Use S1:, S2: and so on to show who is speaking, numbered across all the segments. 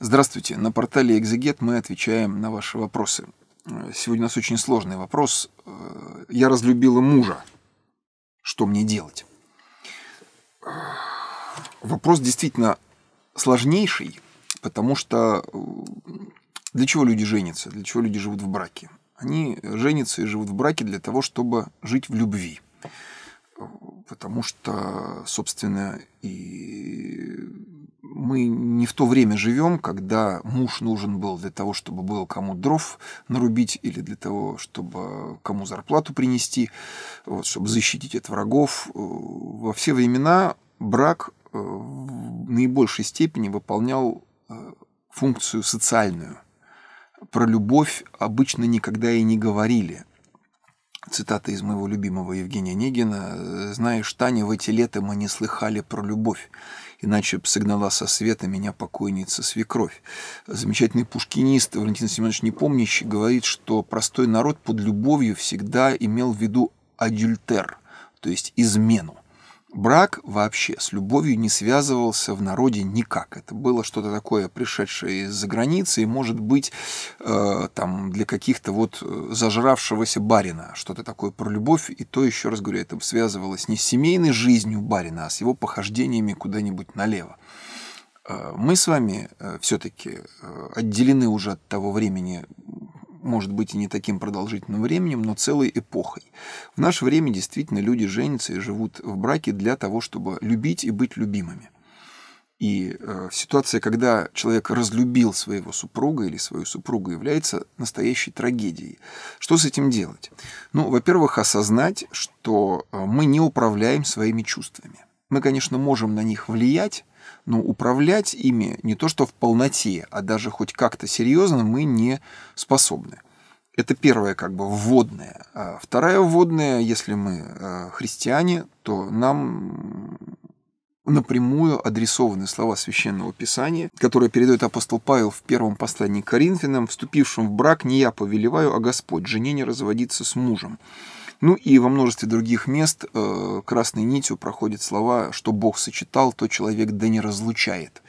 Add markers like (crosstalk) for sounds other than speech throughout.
S1: Здравствуйте. На портале Экзегет мы отвечаем на ваши вопросы. Сегодня у нас очень сложный вопрос. Э, я разлюбила мужа. Что мне делать? Вопрос действительно сложнейший, потому что э, для чего люди женятся, для чего люди живут в браке? Они женятся и живут в браке для того, чтобы жить в любви. Э, потому что, собственно, и мы не в то время живем, когда муж нужен был для того, чтобы было кому дров нарубить или для того, чтобы кому зарплату принести, вот, чтобы защитить от врагов. Во все времена брак э, в наибольшей степени выполнял э, функцию социальную. Про любовь обычно никогда и не говорили. Цитата из моего любимого Евгения Негина «Знаешь, Таня, в эти лета мы не слыхали про любовь» иначе бы согнала со света меня покойница свекровь. Замечательный пушкинист Валентин Семенович Непомнящий говорит, что простой народ под любовью всегда имел в виду адюльтер, то есть измену. Брак вообще с любовью не связывался в народе никак. Это было что-то такое, пришедшее из-за границы, и, может быть, э, там для каких-то вот э, зажравшегося барина что-то такое про любовь. И то, еще раз говорю, это связывалось не с семейной жизнью барина, а с его похождениями куда-нибудь налево. Э, мы с вами э, все-таки отделены уже от того времени, может быть и не таким продолжительным временем, но целой эпохой. В наше время действительно люди женятся и живут в браке для того, чтобы любить и быть любимыми. И э, ситуация, когда человек разлюбил своего супруга или свою супругу, является настоящей трагедией. Что с этим делать? Ну, во-первых, осознать, что э, мы не управляем своими чувствами. Мы, конечно, можем на них влиять, но ну, управлять ими не то что в полноте, а даже хоть как-то серьезно мы не способны. Это первое как бы вводное. А вторая вводная, если мы а, христиане, то нам напрямую адресованы слова Священного Писания, которые передает апостол Павел в первом послании к Коринфянам, «Вступившим в брак не я повелеваю, а Господь, жене не разводиться с мужем». Ну и во множестве других мест э, красной нитью проходят слова, что Бог сочетал, то человек да не разлучает.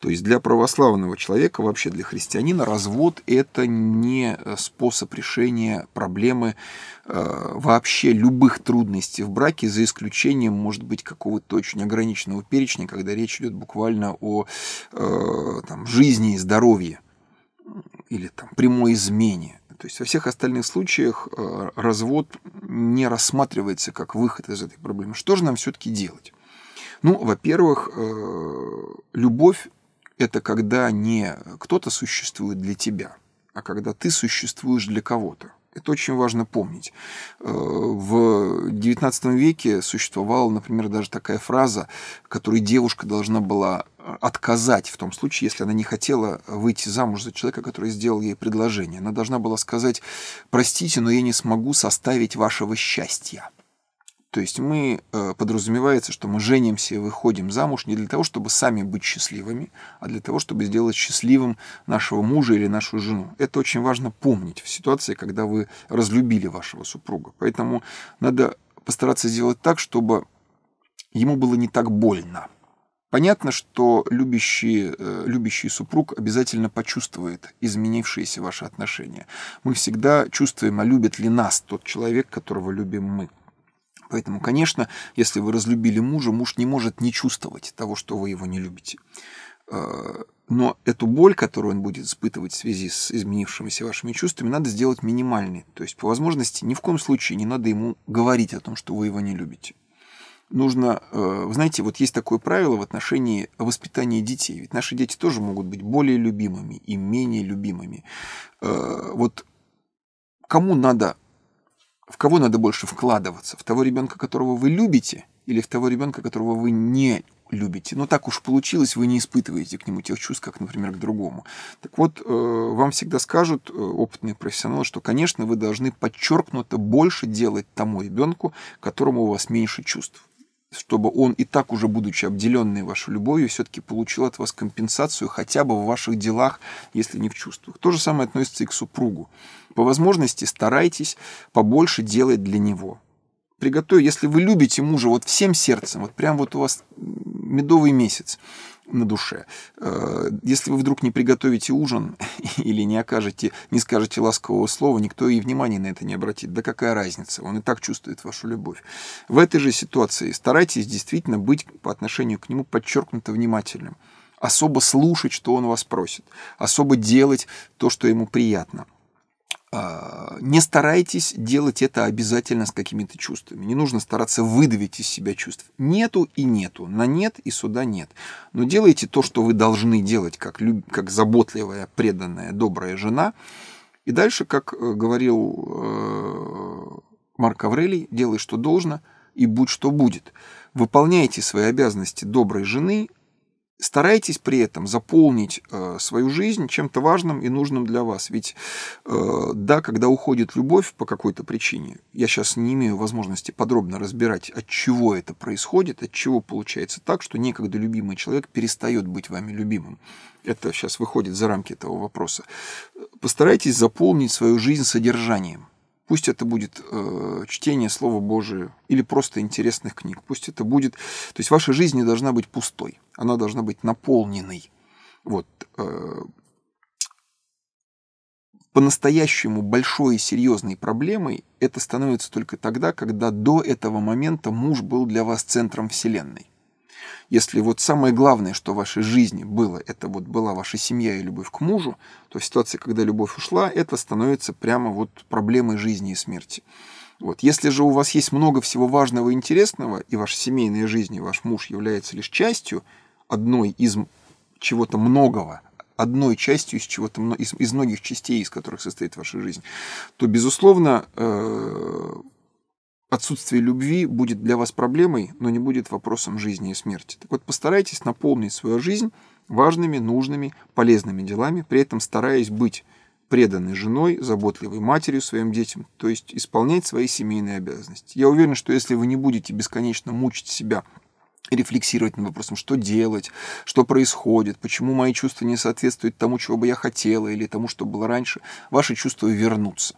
S1: То есть для православного человека, вообще для христианина, развод – это не э, способ решения проблемы э, вообще любых трудностей в браке, за исключением, может быть, какого-то очень ограниченного перечня, когда речь идет буквально о э, там, жизни и здоровье или там, прямой измене. То есть во всех остальных случаях э, развод не рассматривается как выход из этой проблемы. Что же нам все-таки делать? Ну, во-первых, э, любовь – это когда не кто-то существует для тебя, а когда ты существуешь для кого-то. Это очень важно помнить. Э, в XIX веке существовала, например, даже такая фраза, которой девушка должна была отказать в том случае, если она не хотела выйти замуж за человека, который сделал ей предложение. Она должна была сказать, простите, но я не смогу составить вашего счастья. То есть мы э, подразумевается, что мы женимся и выходим замуж не для того, чтобы сами быть счастливыми, а для того, чтобы сделать счастливым нашего мужа или нашу жену. Это очень важно помнить в ситуации, когда вы разлюбили вашего супруга. Поэтому надо постараться сделать так, чтобы ему было не так больно. Понятно, что любящий, э, любящий супруг обязательно почувствует изменившиеся ваши отношения. Мы всегда чувствуем, а любит ли нас тот человек, которого любим мы. Поэтому, конечно, если вы разлюбили мужа, муж не может не чувствовать того, что вы его не любите. Э, но эту боль, которую он будет испытывать в связи с изменившимися вашими чувствами, надо сделать минимальной. То есть, по возможности, ни в коем случае не надо ему говорить о том, что вы его не любите нужно, э, вы знаете, вот есть такое правило в отношении воспитания детей. Ведь наши дети тоже могут быть более любимыми и менее любимыми. Э, вот кому надо, в кого надо больше вкладываться? В того ребенка, которого вы любите, или в того ребенка, которого вы не любите. Но ну, так уж получилось, вы не испытываете к нему тех чувств, как, например, к другому. Так вот, э, вам всегда скажут опытные профессионалы, что, конечно, вы должны подчеркнуто больше делать тому ребенку, которому у вас меньше чувств чтобы он и так уже будучи обделенный вашей любовью, все-таки получил от вас компенсацию хотя бы в ваших делах, если не в чувствах. То же самое относится и к супругу. По возможности старайтесь побольше делать для него. Приготовь, если вы любите мужа вот всем сердцем, вот прям вот у вас медовый месяц, на душе. Э, если вы вдруг не приготовите ужин (laughs) или не окажете, не скажете ласкового слова, никто и внимания на это не обратит. Да какая разница? Он и так чувствует вашу любовь. В этой же ситуации старайтесь действительно быть по отношению к нему подчеркнуто внимательным. Особо слушать, что он вас просит. Особо делать то, что ему приятно. А, не старайтесь делать это обязательно с какими-то чувствами. Не нужно стараться выдавить из себя чувств. Нету и нету. На нет и сюда нет. Но делайте то, что вы должны делать, как, люб... как заботливая, преданная, добрая жена. И дальше, как э, говорил э, Марк Аврелий, делай, что должно, и будь, что будет. Выполняйте свои обязанности доброй жены, Старайтесь при этом заполнить э, свою жизнь чем-то важным и нужным для вас. Ведь, э, да, когда уходит любовь по какой-то причине, я сейчас не имею возможности подробно разбирать, от чего это происходит, от чего получается так, что некогда любимый человек перестает быть вами любимым. Это сейчас выходит за рамки этого вопроса. Постарайтесь заполнить свою жизнь содержанием. Пусть это будет э, чтение Слова Божия или просто интересных книг. Пусть это будет... То есть ваша жизнь не должна быть пустой. Она должна быть наполненной. Вот. Э, по-настоящему большой и серьезной проблемой это становится только тогда, когда до этого момента муж был для вас центром Вселенной. Если вот самое главное, что в вашей жизни было, это вот была ваша семья и любовь к мужу, то ситуация, когда любовь ушла, это становится прямо вот проблемой жизни и смерти. Вот. Если же у вас есть много всего важного и интересного, и ваша семейная жизнь, и ваш муж является лишь частью одной из чего-то многого, одной частью из чего-то из, из многих частей, из которых состоит ваша жизнь, то безусловно э, Отсутствие любви будет для вас проблемой, но не будет вопросом жизни и смерти. Так вот, постарайтесь наполнить свою жизнь важными, нужными, полезными делами, при этом стараясь быть преданной женой, заботливой матерью своим детям, то есть исполнять свои семейные обязанности. Я уверен, что если вы не будете бесконечно мучить себя рефлексировать над вопросом, что делать, что происходит, почему мои чувства не соответствуют тому, чего бы я хотела или тому, что было раньше, ваши чувства вернутся.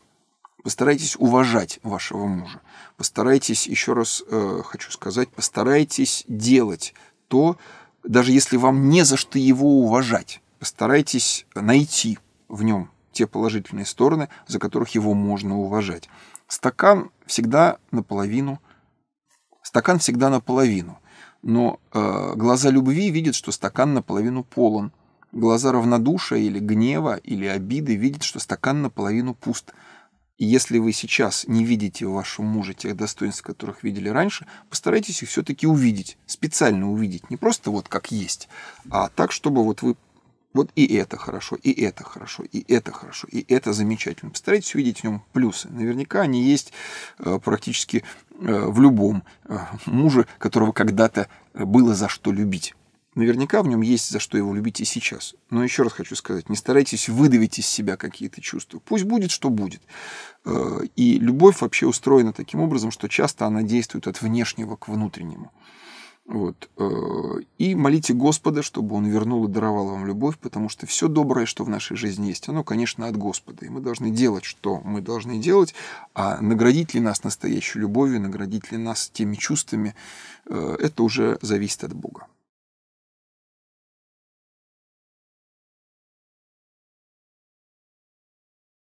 S1: Постарайтесь уважать вашего мужа. Постарайтесь, еще раз э, хочу сказать, постарайтесь делать то, даже если вам не за что его уважать. Постарайтесь найти в нем те положительные стороны, за которых его можно уважать. Стакан всегда наполовину. Стакан всегда наполовину. Но э, глаза любви видят, что стакан наполовину полон. Глаза равнодушия или гнева или обиды видят, что стакан наполовину пуст. И если вы сейчас не видите в вашем муже тех достоинств, которых видели раньше, постарайтесь их все-таки увидеть, специально увидеть, не просто вот как есть, а так, чтобы вот вы вот и это хорошо, и это хорошо, и это хорошо, и это замечательно. Постарайтесь увидеть в нем плюсы. Наверняка они есть э, практически э, в любом э, муже, которого когда-то было за что любить. Наверняка в нем есть за что его любить и сейчас. Но еще раз хочу сказать, не старайтесь выдавить из себя какие-то чувства. Пусть будет, что будет. Э, и любовь вообще устроена таким образом, что часто она действует от внешнего к внутреннему. Вот. Э, и молите Господа, чтобы Он вернул и даровал вам любовь, потому что все доброе, что в нашей жизни есть, оно, конечно, от Господа. И мы должны делать, что мы должны делать, а наградить ли нас настоящей любовью, наградить ли нас теми чувствами, э, это уже зависит от Бога.